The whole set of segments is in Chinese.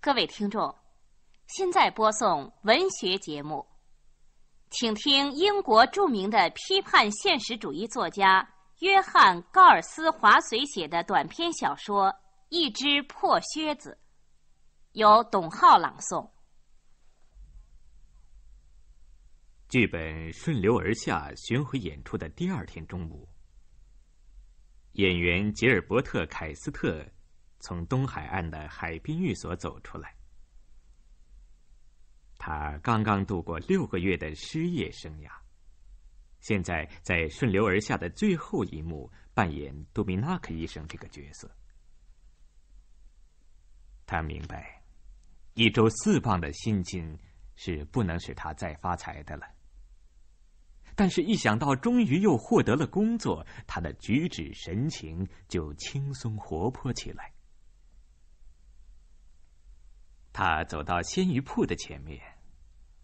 各位听众，现在播送文学节目，请听英国著名的批判现实主义作家约翰·高尔斯华绥写的短篇小说《一只破靴子》，由董浩朗诵。剧本《顺流而下》巡回演出的第二天中午，演员吉尔伯特·凯斯特。从东海岸的海滨寓所走出来，他刚刚度过六个月的失业生涯，现在在顺流而下的最后一幕扮演杜米纳克医生这个角色。他明白，一周四磅的薪金是不能使他再发财的了，但是，一想到终于又获得了工作，他的举止神情就轻松活泼起来。他走到鲜鱼铺的前面，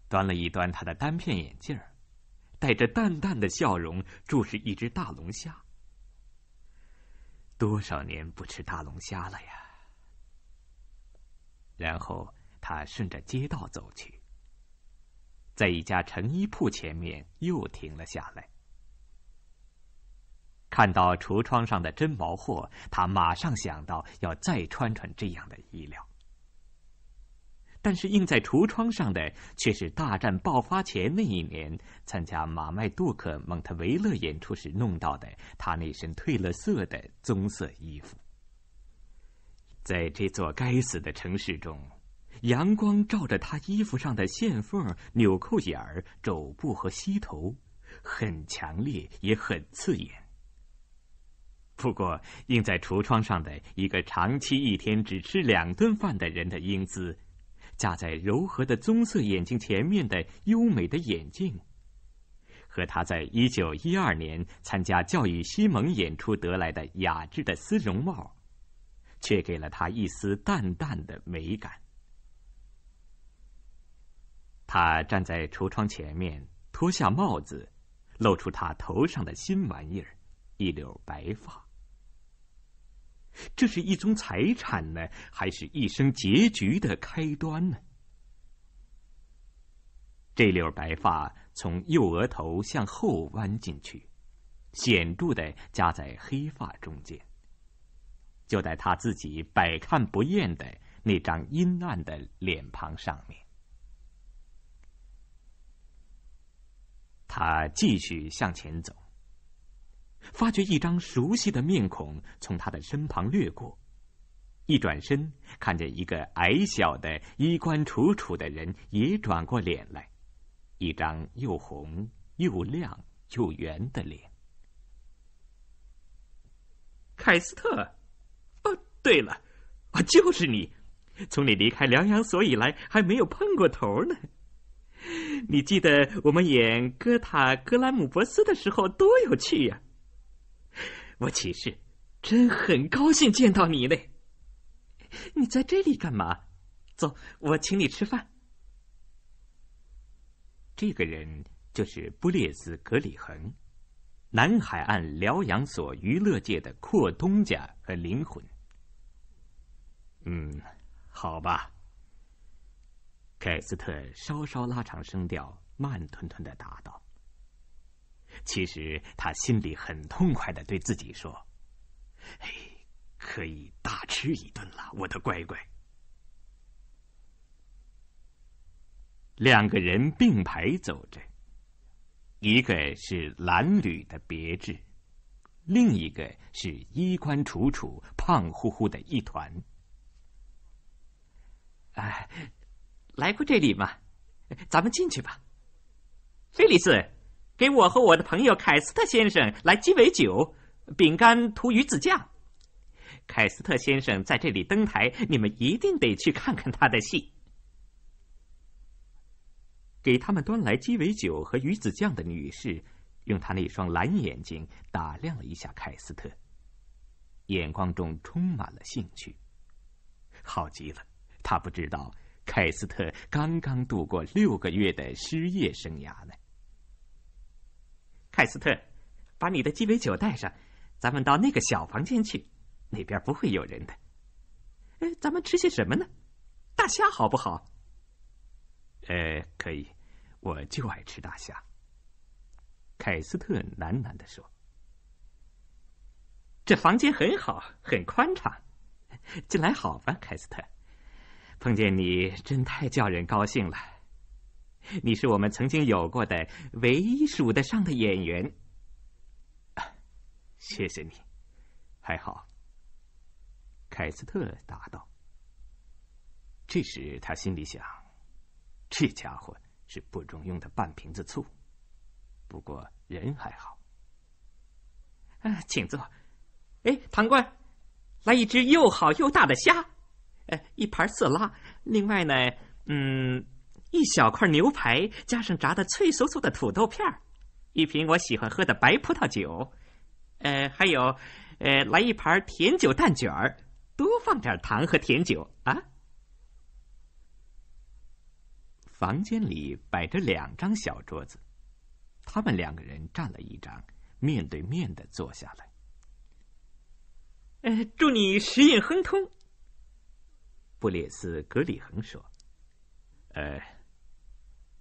端了一端他的单片眼镜儿，带着淡淡的笑容注视一只大龙虾。多少年不吃大龙虾了呀！然后他顺着街道走去，在一家成衣铺前面又停了下来。看到橱窗上的珍宝货，他马上想到要再穿穿这样的衣料。但是印在橱窗上的却是大战爆发前那一年参加马麦杜克蒙特维勒演出时弄到的他那身褪了色的棕色衣服。在这座该死的城市中，阳光照着他衣服上的线缝、纽扣眼、肘部和膝头，很强烈也很刺眼。不过，印在橱窗上的一个长期一天只吃两顿饭的人的英姿。架在柔和的棕色眼镜前面的优美的眼镜，和他在一九一二年参加教育西蒙演出得来的雅致的丝绒帽，却给了他一丝淡淡的美感。他站在橱窗前面，脱下帽子，露出他头上的新玩意儿——一绺白发。这是一宗财产呢，还是一生结局的开端呢？这绺白发从右额头向后弯进去，显著的夹在黑发中间，就在他自己百看不厌的那张阴暗的脸庞上面。他继续向前走。发觉一张熟悉的面孔从他的身旁掠过，一转身看见一个矮小的衣冠楚楚的人也转过脸来，一张又红又亮又圆的脸。凯斯特，啊，对了，啊，就是你，从你离开疗养所以来还没有碰过头呢。你记得我们演《哥塔格兰姆博斯》的时候多有趣呀！我起誓，真很高兴见到你嘞！你在这里干嘛？走，我请你吃饭。这个人就是布列兹格里恒，南海岸疗养所娱乐界的阔东家和灵魂。嗯，好吧。凯斯特稍稍拉长声调，慢吞吞的答道。其实他心里很痛快的，对自己说：“哎，可以大吃一顿了，我的乖乖！”两个人并排走着，一个是褴褛的别致，另一个是衣冠楚楚、胖乎乎的一团。哎，来过这里吗？咱们进去吧，菲利斯。给我和我的朋友凯斯特先生来鸡尾酒、饼干涂鱼子酱。凯斯特先生在这里登台，你们一定得去看看他的戏。给他们端来鸡尾酒和鱼子酱的女士，用她那双蓝眼睛打量了一下凯斯特，眼光中充满了兴趣。好极了，他不知道凯斯特刚刚度过六个月的失业生涯呢。凯斯特，把你的鸡尾酒带上，咱们到那个小房间去，那边不会有人的。呃，咱们吃些什么呢？大虾好不好？呃，可以，我就爱吃大虾。凯斯特喃喃地说：“这房间很好，很宽敞，进来好吧，凯斯特，碰见你真太叫人高兴了。”你是我们曾经有过的唯一数得上的演员。谢谢，你还好。凯斯特答道。这时他心里想：这家伙是不中用的半瓶子醋，不过人还好。啊，请坐。哎，堂官，来一只又好又大的虾，呃，一盘色拉。另外呢，嗯。一小块牛排，加上炸的脆酥酥的土豆片儿，一瓶我喜欢喝的白葡萄酒，呃，还有，呃，来一盘甜酒蛋卷儿，多放点糖和甜酒啊。房间里摆着两张小桌子，他们两个人占了一张，面对面的坐下来。呃，祝你食运亨通。布列斯格里恒说，呃。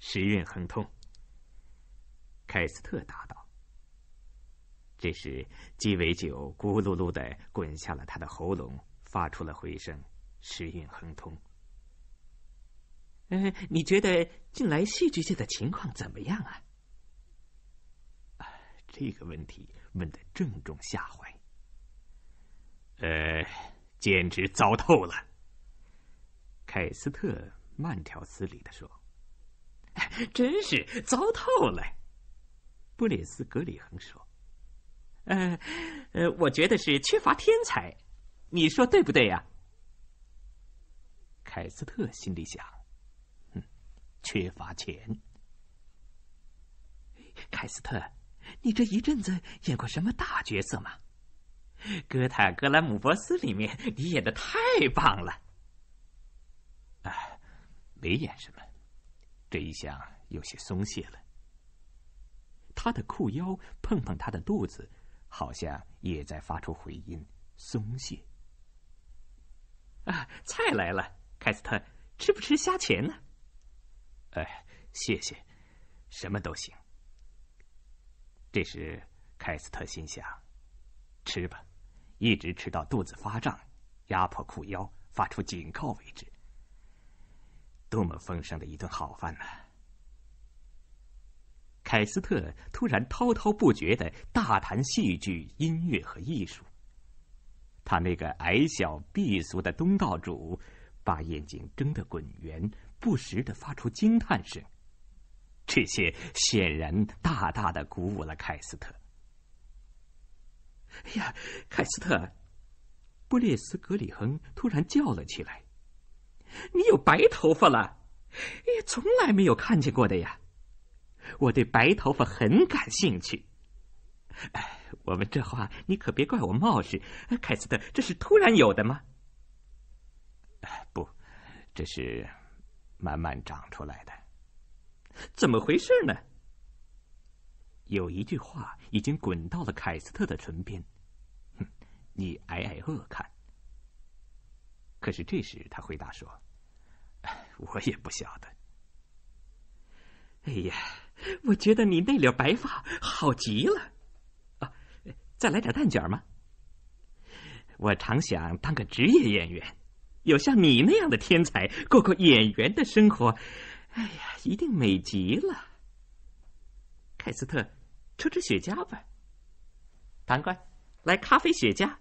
时运亨通。”凯斯特答道。这时，鸡尾酒咕噜噜的滚下了他的喉咙，发出了回声。“时运亨通。”“哎，你觉得近来戏剧界的情况怎么样啊？”“啊，这个问题问的正中下怀。”“呃，简直糟透了。”凯斯特慢条斯理的说。真是糟透了，布里斯格里恒说：“呃，呃，我觉得是缺乏天才，你说对不对呀？”凯斯特心里想：“嗯，缺乏钱。”凯斯特，你这一阵子演过什么大角色吗？《哥塔格兰姆博斯》里面你演的太棒了。哎，没演什么。这一下有些松懈了，他的裤腰碰碰他的肚子，好像也在发出回音，松懈。啊，菜来了，凯斯特，吃不吃虾钳呢？哎，谢谢，什么都行。这时，凯斯特心想：吃吧，一直吃到肚子发胀，压迫裤腰，发出警告为止。多么丰盛的一顿好饭呢！凯斯特突然滔滔不绝的大谈戏剧、音乐和艺术。他那个矮小、毕俗的东道主，把眼睛睁得滚圆，不时的发出惊叹声。这些显然大大的鼓舞了凯斯特。哎呀，凯斯特！布列斯格里亨突然叫了起来。你有白头发了，也从来没有看见过的呀！我对白头发很感兴趣。哎，我们这话，你可别怪我冒失。凯斯特，这是突然有的吗？不，这是慢慢长出来的。怎么回事呢？有一句话已经滚到了凯斯特的唇边。你挨挨饿看。可是这时他回答说。我也不晓得。哎呀，我觉得你那绺白发好极了，啊，再来点蛋卷吗？我常想当个职业演员，有像你那样的天才，过过演员的生活，哎呀，一定美极了。凯斯特，抽支雪茄吧。唐官，来咖啡雪茄。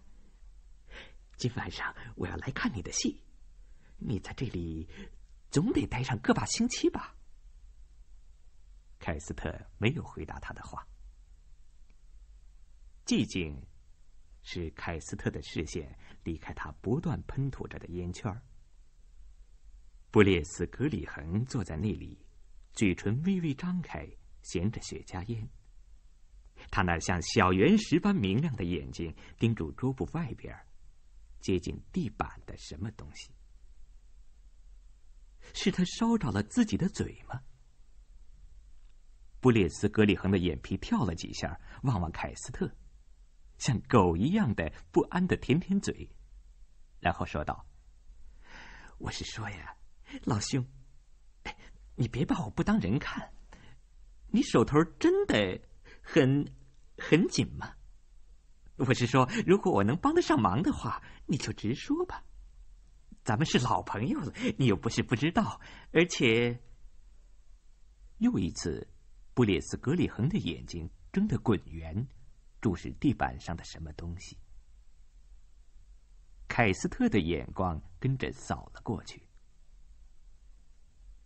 今晚上我要来看你的戏，你在这里。总得待上个把星期吧。凯斯特没有回答他的话。寂静，使凯斯特的视线离开他不断喷吐着的烟圈。布列斯格里恒坐在那里，嘴唇微微张开，衔着雪茄烟。他那像小圆石般明亮的眼睛盯住桌布外边，接近地板的什么东西。是他烧着了自己的嘴吗？布列斯格里恒的眼皮跳了几下，望望凯斯特，像狗一样的不安的舔舔嘴，然后说道：“我是说呀，老兄，你别把我不当人看。你手头真的很很紧吗？我是说，如果我能帮得上忙的话，你就直说吧。”咱们是老朋友了，你又不是不知道。而且，又一次，布列斯格里恒的眼睛睁得滚圆，注视地板上的什么东西。凯斯特的眼光跟着扫了过去。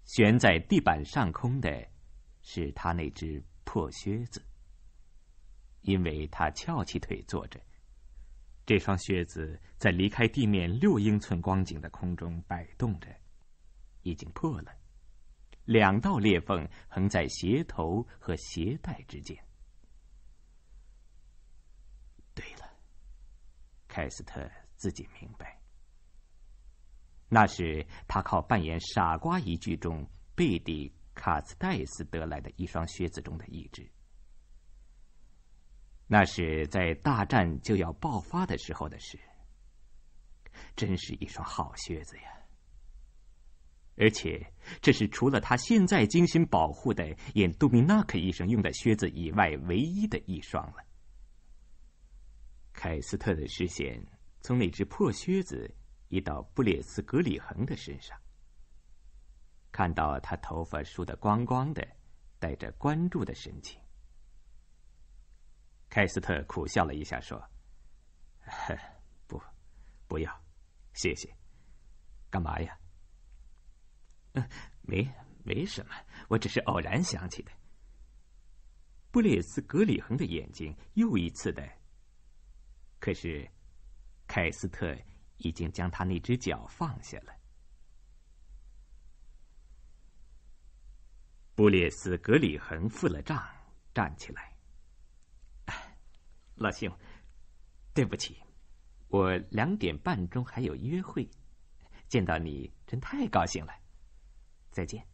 悬在地板上空的，是他那只破靴子，因为他翘起腿坐着。这双靴子在离开地面六英寸光景的空中摆动着，已经破了，两道裂缝横在鞋头和鞋带之间。对了，凯斯特自己明白，那是他靠扮演傻瓜一剧中贝蒂·卡斯戴斯得来的一双靴子中的一只。那是在大战就要爆发的时候的事。真是一双好靴子呀！而且这是除了他现在精心保护的演杜米纳克医生用的靴子以外，唯一的一双了。凯斯特的视线从那只破靴子移到布列斯格里恒的身上，看到他头发梳得光光的，带着关注的神情。凯斯特苦笑了一下，说：“不，不要，谢谢。干嘛呀？嗯，没没什么，我只是偶然想起的。”布列斯格里恒的眼睛又一次的。可是，凯斯特已经将他那只脚放下了。布列斯格里恒付了账，站起来。老兄，对不起，我两点半钟还有约会。见到你真太高兴了，再见。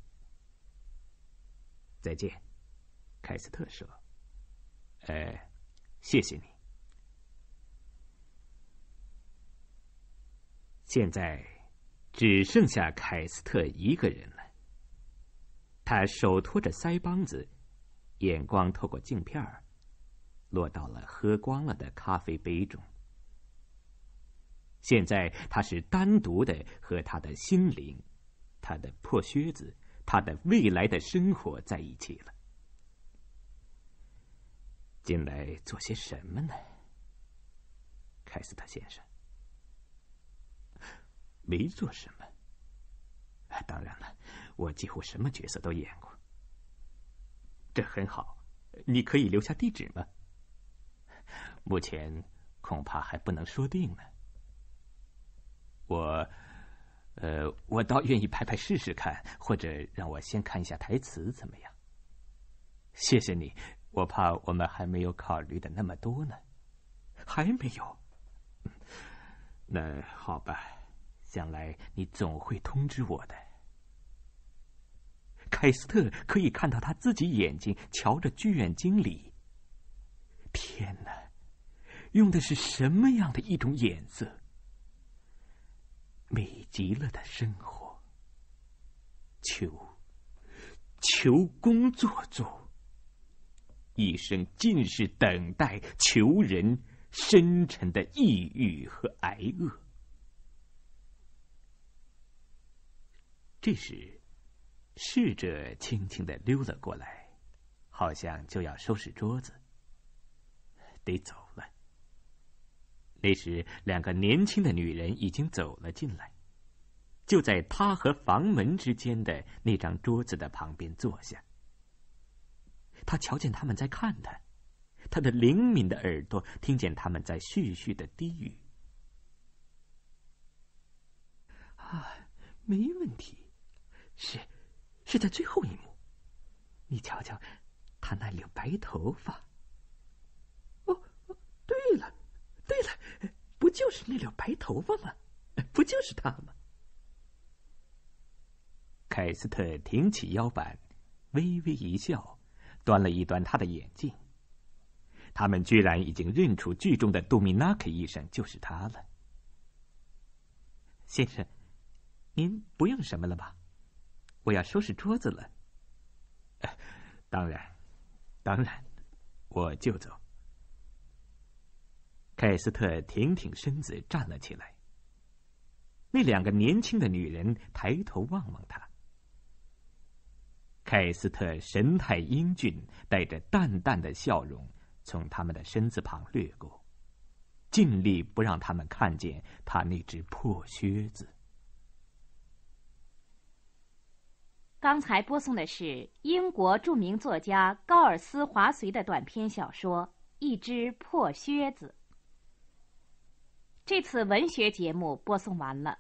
再见，凯斯特说：“哎，谢谢你。”现在只剩下凯斯特一个人了。他手托着腮帮子，眼光透过镜片儿。落到了喝光了的咖啡杯中。现在他是单独的和他的心灵、他的破靴子、他的未来的生活在一起了。进来做些什么呢，凯斯特先生？没做什么。当然了，我几乎什么角色都演过。这很好，你可以留下地址吗？目前恐怕还不能说定呢。我，呃，我倒愿意拍拍试试看，或者让我先看一下台词，怎么样？谢谢你，我怕我们还没有考虑的那么多呢，还没有。那好吧，将来你总会通知我的。凯斯特可以看到他自己眼睛瞧着剧院经理。天哪！用的是什么样的一种眼色？美极了的生活，求，求工作做。一生尽是等待，求人，深沉的抑郁和挨饿。这时，侍者轻轻的溜了过来，好像就要收拾桌子。得走。那时，两个年轻的女人已经走了进来，就在他和房门之间的那张桌子的旁边坐下。他瞧见他们在看他，他的灵敏的耳朵听见他们在絮絮的低语：“啊，没问题，是，是在最后一幕，你瞧瞧，他那有白头发。”对了，不就是那绺白头发吗？不就是他吗？凯斯特挺起腰板，微微一笑，端了一端他的眼镜。他们居然已经认出剧中的杜米纳克医生就是他了。先生，您不用什么了吧？我要收拾桌子了。当然，当然，我就走。凯斯特挺挺身子站了起来。那两个年轻的女人抬头望望他。凯斯特神态英俊，带着淡淡的笑容，从他们的身子旁掠过，尽力不让他们看见他那只破靴子。刚才播送的是英国著名作家高尔斯华绥的短篇小说《一只破靴子》。这次文学节目播送完了。